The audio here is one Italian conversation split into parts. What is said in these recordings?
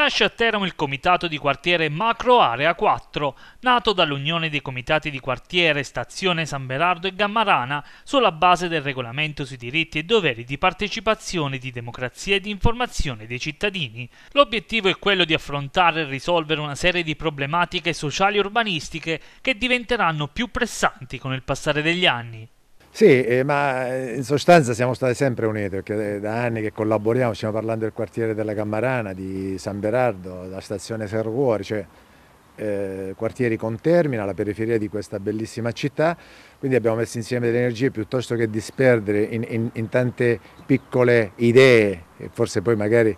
Nasce a Teramo il comitato di quartiere Macro Area 4, nato dall'unione dei comitati di quartiere Stazione San Berardo e Gammarana sulla base del regolamento sui diritti e doveri di partecipazione, di democrazia e di informazione dei cittadini. L'obiettivo è quello di affrontare e risolvere una serie di problematiche sociali e urbanistiche che diventeranno più pressanti con il passare degli anni. Sì, eh, ma eh, in sostanza siamo stati sempre uniti, perché eh, da anni che collaboriamo, stiamo parlando del quartiere della Cammarana, di San Berardo, della stazione Serruori, cioè eh, quartieri con termina, la periferia di questa bellissima città, quindi abbiamo messo insieme delle energie piuttosto che disperdere in, in, in tante piccole idee, e forse poi magari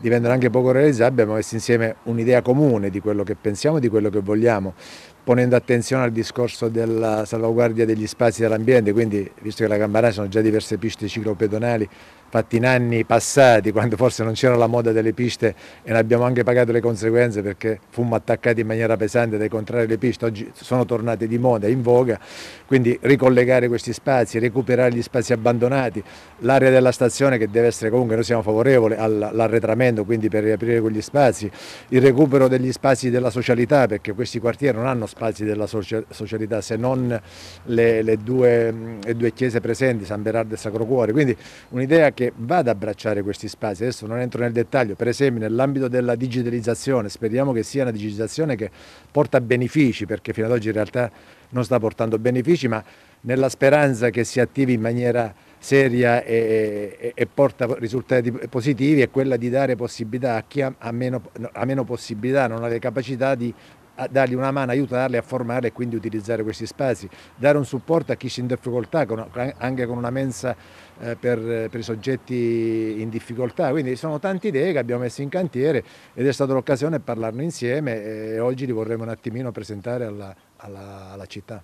diventano anche poco realizzabili, abbiamo messo insieme un'idea comune di quello che pensiamo e di quello che vogliamo, ponendo attenzione al discorso della salvaguardia degli spazi dell'ambiente, quindi visto che la Campania sono già diverse piste ciclopedonali fatte in anni passati, quando forse non c'era la moda delle piste e ne abbiamo anche pagato le conseguenze perché fummo attaccati in maniera pesante dai contrari alle piste, oggi sono tornate di moda, in voga, quindi ricollegare questi spazi, recuperare gli spazi abbandonati, l'area della stazione che deve essere comunque, noi siamo favorevoli all'arretramento tremendo, quindi per riaprire quegli spazi, il recupero degli spazi della socialità, perché questi quartieri non hanno spazi della socialità se non le, le, due, le due, chiese presenti, San Berardo e Sacro Cuore, quindi un'idea che vada ad abbracciare questi spazi, adesso non entro nel dettaglio, per esempio nell'ambito della digitalizzazione, speriamo che sia una digitalizzazione che porta benefici, perché fino ad oggi in realtà non sta portando benefici, ma nella speranza che si attivi in maniera seria e, e, e porta risultati positivi è quella di dare possibilità a chi ha, meno, ha meno possibilità, non ha le capacità di a dargli una mano, aiutarli a formare e quindi utilizzare questi spazi, dare un supporto a chi c'è in difficoltà, anche con una mensa eh, per, per, i soggetti in difficoltà. Quindi sono tante idee che abbiamo messo in cantiere ed è stata l'occasione di parlarne insieme e oggi li vorremmo un attimino presentare alla, alla, alla città.